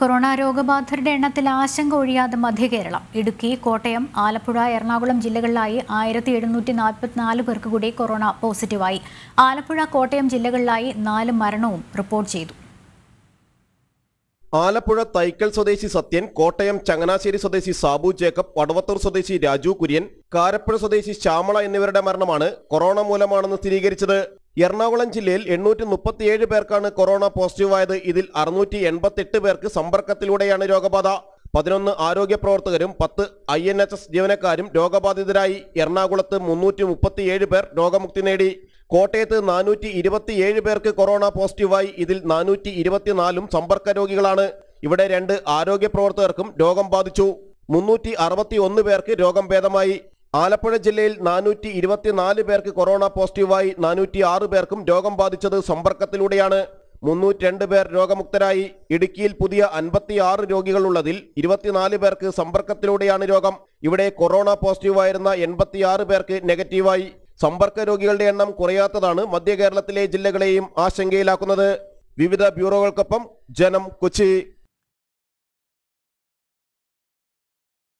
corona രോഗബാധിതരുടെ എണ്ണത്തിൽ ആശങ്ക ഒഴിയാതെ മധ്യകേരളം ഇടുക്കി കോട്ടയം ആലപ്പുഴ എറണാകുളം ജില്ലകളിലായി ആയിരത്തി എഴുന്നൂറ്റി നാൽപ്പത്തിനാല് പേർക്ക് കൂടി കൊറോണ പോസിറ്റീവായി ആലപ്പുഴ കോട്ടയം ജില്ലകളിലായി നാല് മരണവും റിപ്പോർട്ട് ചെയ്തു ആലപ്പുഴ തൈക്കൽ സ്വദേശി സത്യൻ കോട്ടയം ചങ്ങനാശ്ശേരി സ്വദേശി സാബു ജേക്കബ് വടവത്തൂർ സ്വദേശി രാജു കുര്യൻ കാരപ്പുഴ സ്വദേശി ശ്യാമള എന്നിവരുടെ മരണമാണ് കൊറോണ മൂലമാണെന്ന് സ്ഥിരീകരിച്ചത് എറണാകുളം ജില്ലയിൽ എണ്ണൂറ്റി മുപ്പത്തിയേഴ് പേർക്കാണ് കൊറോണ പോസിറ്റീവായത് ഇതിൽ അറുന്നൂറ്റി എൺപത്തെട്ട് പേർക്ക് സമ്പർക്കത്തിലൂടെയാണ് രോഗബാധ പതിനൊന്ന് ആരോഗ്യ പ്രവർത്തകരും പത്ത് ഐ എൻ എച്ച് എസ് ജീവനക്കാരും രോഗബാധിതരായി എറണാകുളത്ത് മുന്നൂറ്റി മുപ്പത്തിയേഴ് പേർ രോഗമുക്തി നേടി കോട്ടയത്ത് നാനൂറ്റി ഇരുപത്തിയേഴ് പേർക്ക് കൊറോണ പോസിറ്റീവായി ഇതിൽ നാനൂറ്റി ഇരുപത്തിനാലും സമ്പർക്ക രോഗികളാണ് ഇവിടെ രണ്ട് ആരോഗ്യ പ്രവർത്തകർക്കും രോഗം ബാധിച്ചു മുന്നൂറ്റി അറുപത്തി ഒന്ന് പേർക്ക് രോഗം ഭേദമായി ആലപ്പുഴ ജില്ലയിൽ നാനൂറ്റി ഇരുപത്തിനാല് പേർക്ക് കൊറോണ പോസിറ്റീവായി നാനൂറ്റി ആറ് പേർക്കും രോഗം ബാധിച്ചത് സമ്പർക്കത്തിലൂടെയാണ് മുന്നൂറ്റിരണ്ട് പേർ രോഗമുക്തരായി ഇടുക്കിയിൽ പുതിയ അൻപത്തിയാറ് രോഗികളുള്ളതിൽ ഇരുപത്തിനാല് പേർക്ക് സമ്പർക്കത്തിലൂടെയാണ് രോഗം ഇവിടെ കൊറോണ പോസിറ്റീവായിരുന്ന എൺപത്തിയാറ് പേർക്ക് നെഗറ്റീവായി സമ്പർക്ക രോഗികളുടെ എണ്ണം കുറയാത്തതാണ് മധ്യ കേരളത്തിലെ ജില്ലകളെയും ആശങ്കയിലാക്കുന്നത് വിവിധ ബ്യൂറോകൾക്കൊപ്പം ജനം കൊച്ചി